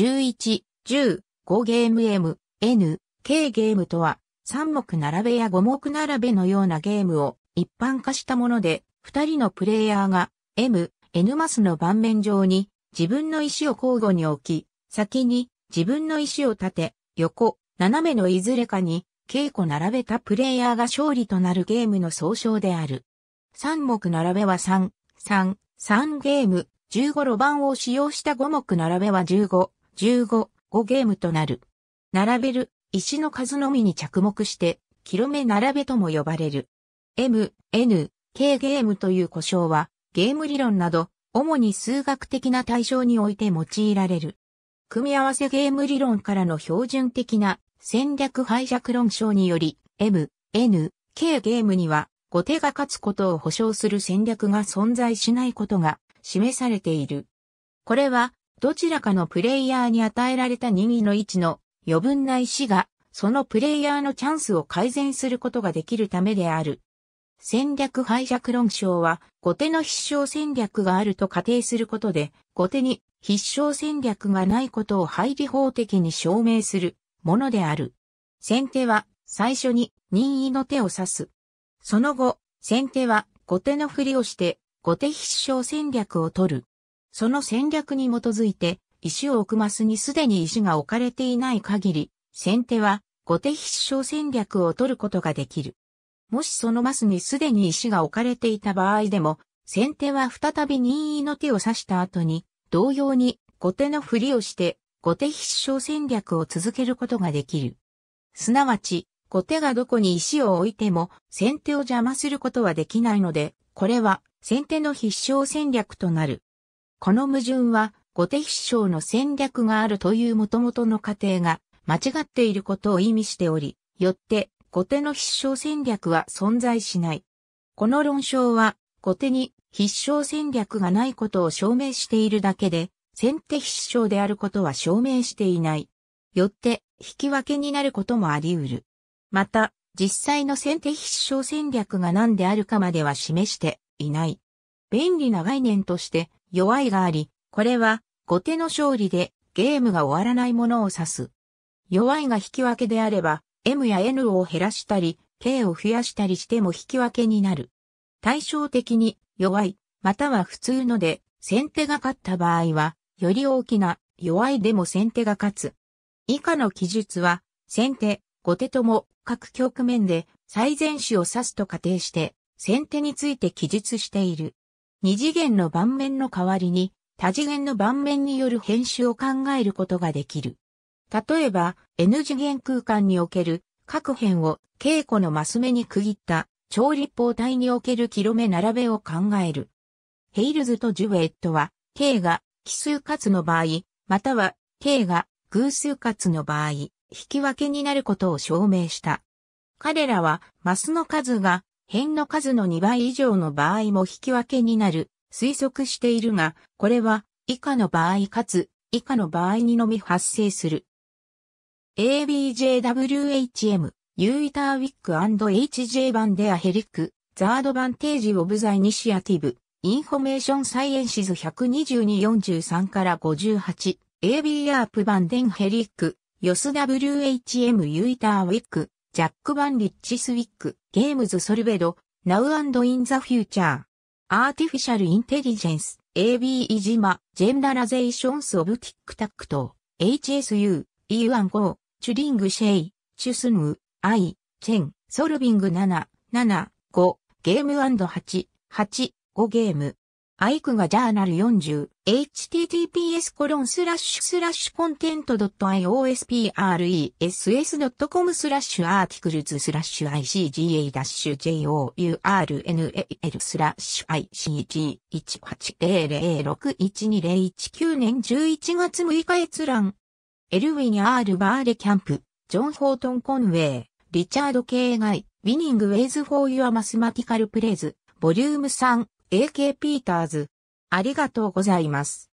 11、10、5ゲーム M、N、K ゲームとは、3目並べや5目並べのようなゲームを一般化したもので、2人のプレイヤーが M、N マスの盤面上に自分の石を交互に置き、先に自分の石を立て、横、斜めのいずれかに稽古並べたプレイヤーが勝利となるゲームの総称である。3目並べは3、3、3ゲーム、15路盤を使用した5目並べは15、15、5ゲームとなる。並べる、石の数のみに着目して、キロ目並べとも呼ばれる。M、N、K ゲームという呼称は、ゲーム理論など、主に数学的な対象において用いられる。組み合わせゲーム理論からの標準的な戦略拝弱論証により、M、N、K ゲームには、後手が勝つことを保証する戦略が存在しないことが示されている。これはどちらかのプレイヤーに与えられた任意の位置の余分な石が、そのプレイヤーのチャンスを改善することができるためである。戦略敗弱論章は、後手の必勝戦略があると仮定することで、後手に必勝戦略がないことを配備法的に証明するものである。先手は、最初に任意の手を指す。その後、先手は後手の振りをして、後手必勝戦略を取る。その戦略に基づいて、石を置くマスにすでに石が置かれていない限り、先手は後手必勝戦略を取ることができる。もしそのマスにすでに石が置かれていた場合でも、先手は再び任意の手を指した後に、同様に後手のふりをして、後手必勝戦略を続けることができる。すなわち、後手がどこに石を置いても、先手を邪魔することはできないので、これは先手の必勝戦略となる。この矛盾は、後手必勝の戦略があるという元々の過程が間違っていることを意味しており、よって後手の必勝戦略は存在しない。この論証は後手に必勝戦略がないことを証明しているだけで、先手必勝であることは証明していない。よって引き分けになることもあり得る。また、実際の先手必勝戦略が何であるかまでは示していない。便利な概念として弱いがあり、これは後手の勝利でゲームが終わらないものを指す。弱いが引き分けであれば、M や N を減らしたり、K を増やしたりしても引き分けになる。対照的に弱い、または普通ので先手が勝った場合は、より大きな弱いでも先手が勝つ。以下の記述は、先手、後手とも各局面で最善手を指すと仮定して、先手について記述している。二次元の盤面の代わりに多次元の盤面による編集を考えることができる。例えば N 次元空間における各辺を稽古のマス目に区切った超立方体におけるキロ目並べを考える。ヘイルズとジュエットは K が奇数かつの場合、または K が偶数かつの場合、引き分けになることを証明した。彼らはマスの数が辺の数の2倍以上の場合も引き分けになる、推測しているが、これは以下の場合かつ以下の場合にのみ発生する。ABJWHM、ユーイターウィック &HJ 版デアヘリック、ザードバンテージオブザイニシアティブ、インフォメーションサイエンシズ12243から58、ABR プバンデンヘリック、ヨス WHM ユーイターウィック、ジャック・バン・リッチスウィック、ゲームズ・ソルベド、ナウ・アンド・イン・ザ・フューチャー、アーティフィシャル・インテリジェンス、AB イジマ、ジェンダラゼーションス・オブ・ティック・タックと、HSU、E15、チュリング・シェイ、チュスヌアイ、チェン、ソルビング7、7、5、ゲーム &8、8、5ゲーム。アイクがジャーナル 40https コロンスラッシュスラッシュコンテント .iospres.com s スラッシュアーティクルズスラッシュ ICGA-JOURNAL スラッシュ ICG1800612019 年11月6日閲覧エルウィニアール・バーレキャンプ、ジョン・ホートン・コンウェイ、リチャード・ケイガイ、ウィニング・ウェイズ・フォー・ユア・マスマティカル・プレイズ、ボリューム3 AK ピーターズ。ありがとうございます。